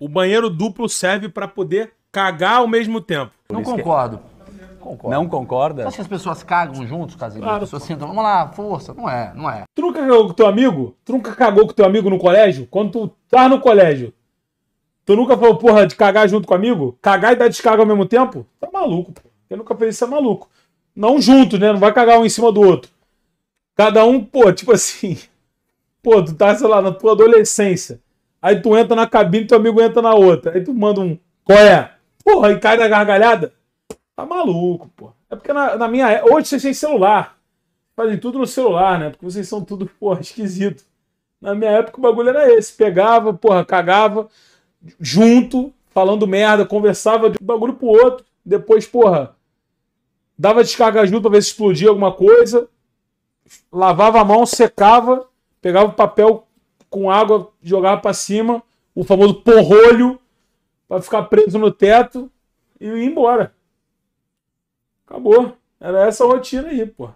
O banheiro duplo serve para poder cagar ao mesmo tempo. Não é. concordo. Concordo. Não concorda? Você que as pessoas cagam juntos, Casimiro? Claro. As pessoas sentam, vamos lá, força. Não é, não é. Tu nunca cagou com teu amigo? Tu nunca cagou com teu amigo no colégio? Quando tu tá no colégio, tu nunca falou, porra, de cagar junto com amigo? Cagar e dar descarga ao mesmo tempo? Tá maluco, pô. Eu nunca pensei isso é maluco. Não junto, né? Não vai cagar um em cima do outro. Cada um, pô, tipo assim. Pô, tu tá, sei lá, na tua adolescência. Aí tu entra na cabine, teu amigo entra na outra. Aí tu manda um. Qual é? Porra, e cai na gargalhada? Tá maluco, porra. É porque na, na minha. Hoje vocês têm celular. Fazem tudo no celular, né? Porque vocês são tudo, porra, esquisito. Na minha época o bagulho era esse. Pegava, porra, cagava, junto, falando merda, conversava de um bagulho pro outro. Depois, porra, dava descarga junto pra ver se explodia alguma coisa. Lavava a mão, secava, pegava o papel com água, jogava para cima, o famoso porrolho, para ficar preso no teto e ir embora. Acabou. Era essa rotina aí, pô.